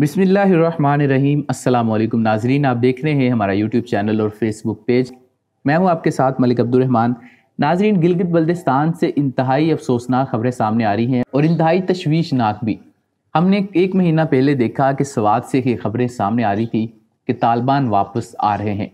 बिसमीम अल्लाम नाजरीन आप देख रहे हैं हमारा यूट्यूब चैनल और फेसबुक पेज मैं हूं आपके साथ मलिक अब्दुलरहमान नाजरीन गिलगित बल्दिस्तान से इंतहाई अफसोसनाक खबरें सामने आ रही हैं और इंतहाई तशवीशनाक भी हमने एक महीना पहले देखा कि सवाद से ये खबरें सामने आ रही थी कि तालिबान वापस आ रहे हैं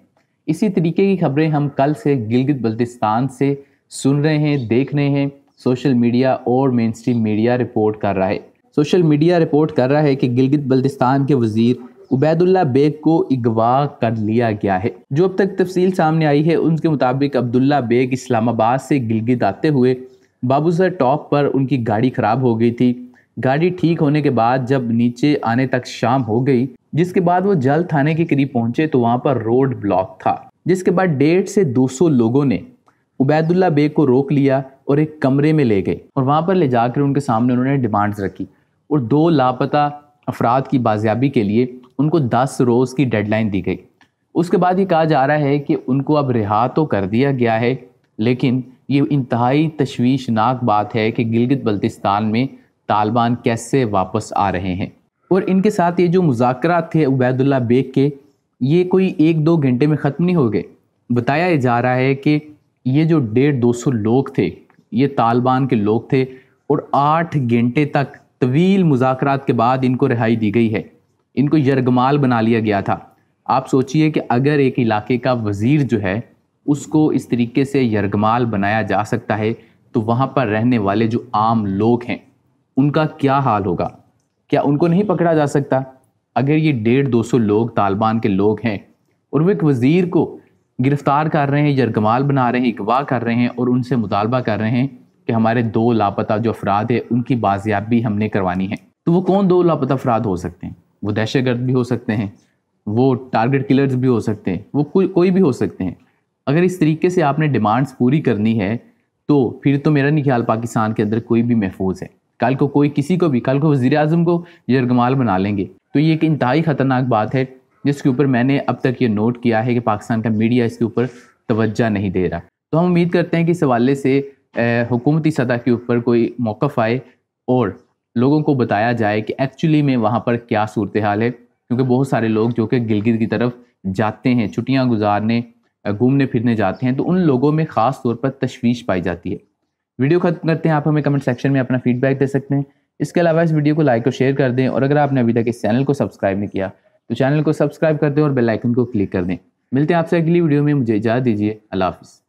इसी तरीके की खबरें हम कल से गिलगित बल्तिस्तान से सुन रहे हैं देख रहे हैं सोशल मीडिया और मेन स्ट्रीम मीडिया रिपोर्ट कर रहा है सोशल मीडिया रिपोर्ट कर रहा है कि गिलगित बल्तिस्तान के वजीर उबैदुल्ला बेग को अगवा कर लिया गया है जो अब तक तफसील सामने आई है उनके मुताबिक अब्दुल्ला बेग इस्लामाबाद से गिलगित आते हुए बाबूसर टॉप पर उनकी गाड़ी ख़राब हो गई थी गाड़ी ठीक होने के बाद जब नीचे आने तक शाम हो गई जिसके बाद वो जल थाने के करीब पहुंचे तो वहाँ पर रोड ब्लॉक था जिसके बाद डेढ़ से 200 लोगों ने उबैदुल्ला बेग को रोक लिया और एक कमरे में ले गए और वहाँ पर ले जाकर उनके सामने उन्होंने डिमांड्स रखी और दो लापता अफराद की बाजियाबी के लिए उनको दस रोज़ की डेडलाइन दी गई उसके बाद ये कहा जा रहा है कि उनको अब रिहा तो कर दिया गया है लेकिन ये इंतहाई तशवीशनाक बात है कि गिलगित बल्तिस्तान में तालिबान कैसे वापस आ रहे हैं और इनके साथ ये जो मुजाकर थे उबैदुल्ला बेग के ये कोई एक दो घंटे में ख़त्म नहीं हो गए बताया जा रहा है कि ये जो डेढ़ दो सौ लोग थे ये तालिबान के लोग थे और आठ घंटे तक तवील मुजाकर के बाद इनको रिहाई दी गई है इनको यरगमाल बना लिया गया था आप सोचिए कि अगर एक इलाके का वज़ीर जो है उसको इस तरीके से यरगमाल बनाया जा सकता है तो वहाँ पर रहने वाले जो आम लोग हैं उनका क्या हाल होगा क्या उनको नहीं पकड़ा जा सकता अगर ये डेढ़ दो सौ लोग तालिबान के लोग हैं और वो एक वज़ीर को गिरफ़्तार कर रहे हैं यरगमाल बना रहे हैं अगवा कर रहे हैं और उनसे मुतालबा कर रहे हैं कि हमारे दो लापता जो अफराद है उनकी बाजियाबी हमने करवानी है तो वो कौन दो लापता अफराद हो सकते हैं वो दहशत गर्द भी हो सकते हैं वो टारगेट किलर्स भी हो सकते हैं वो कोई कोई भी हो सकते हैं अगर इस तरीके से आपने डिमांड्स पूरी करनी है तो फिर तो मेरा नहीं ख्याल पाकिस्तान के अंदर कोई भी महफूज है कल को कोई किसी को भी कल को वज़ी अजम को यमाल बना लेंगे तो ये एक इंतहाई ख़तरनाक बात है जिसके ऊपर मैंने अब तक ये नोट किया है कि पाकिस्तान का मीडिया इसके ऊपर तोज्जा नहीं दे रहा तो हम उम्मीद करते हैं कि इस हवाले से हुकूमती सतह के ऊपर कोई मौक़ आए और लोगों को बताया जाए कि एक्चुअली में वहाँ पर क्या सूरत हाल है क्योंकि बहुत सारे लोग जो कि गिलगित की तरफ जाते हैं छुट्टियाँ गुजारने घूमने फिरने जाते हैं तो उन लोगों में ख़ास तौर पर तशवीश पाई जाती है वीडियो खत्म करते हैं आप हमें कमेंट सेक्शन में अपना फीडबैक दे सकते हैं इसके अलावा इस वीडियो को लाइक और शेयर कर दें और अगर आपने अभी तक इस चैनल को सब्सक्राइब नहीं किया तो चैनल को सब्सक्राइब कर दें और बेल आइकन को क्लिक कर दें मिलते हैं आपसे अगली वीडियो में मुझे इजाज़त दीजिए अल्लाह हाफिज़